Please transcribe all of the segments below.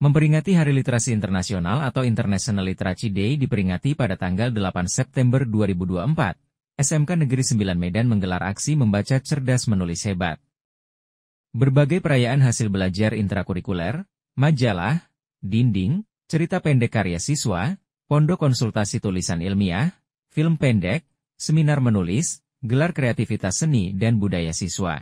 Memperingati Hari Literasi Internasional atau International Literacy Day diperingati pada tanggal 8 September 2024. SMK Negeri 9 Medan menggelar aksi membaca cerdas menulis hebat. Berbagai perayaan hasil belajar intrakurikuler, majalah, dinding, cerita pendek karya siswa, pondok konsultasi tulisan ilmiah, film pendek, seminar menulis, gelar kreativitas seni dan budaya siswa.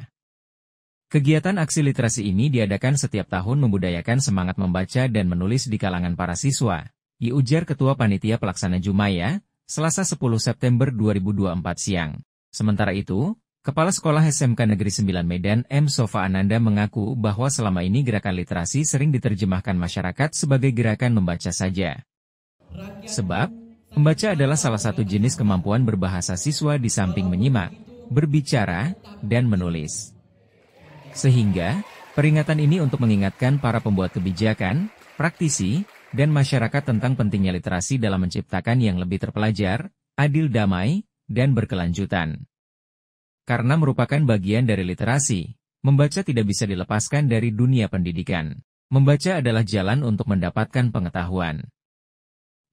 Kegiatan aksi literasi ini diadakan setiap tahun membudayakan semangat membaca dan menulis di kalangan para siswa, diujar Ketua Panitia Pelaksana Jumaya, Selasa 10 September 2024 siang. Sementara itu, Kepala Sekolah SMK Negeri 9 Medan M. Sofa Ananda mengaku bahwa selama ini gerakan literasi sering diterjemahkan masyarakat sebagai gerakan membaca saja. Sebab, membaca adalah salah satu jenis kemampuan berbahasa siswa di samping menyimak, berbicara, dan menulis. Sehingga, peringatan ini untuk mengingatkan para pembuat kebijakan, praktisi, dan masyarakat tentang pentingnya literasi dalam menciptakan yang lebih terpelajar, adil damai, dan berkelanjutan. Karena merupakan bagian dari literasi, membaca tidak bisa dilepaskan dari dunia pendidikan. Membaca adalah jalan untuk mendapatkan pengetahuan.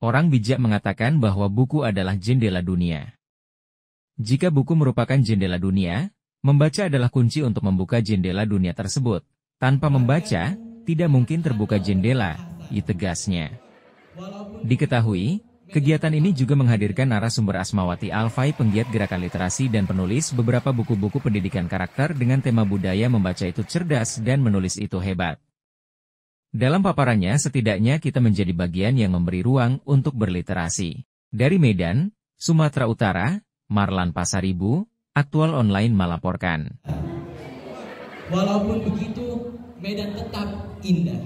Orang bijak mengatakan bahwa buku adalah jendela dunia. Jika buku merupakan jendela dunia, Membaca adalah kunci untuk membuka jendela dunia tersebut. Tanpa membaca, tidak mungkin terbuka jendela, ditegasnya. Diketahui, kegiatan ini juga menghadirkan narasumber Asmawati Alfai penggiat gerakan literasi dan penulis beberapa buku-buku pendidikan karakter dengan tema budaya membaca itu cerdas dan menulis itu hebat. Dalam paparannya setidaknya kita menjadi bagian yang memberi ruang untuk berliterasi. Dari Medan, Sumatera Utara, Marlan Pasaribu, Aktual Online melaporkan. Walaupun begitu, Medan tetap indah.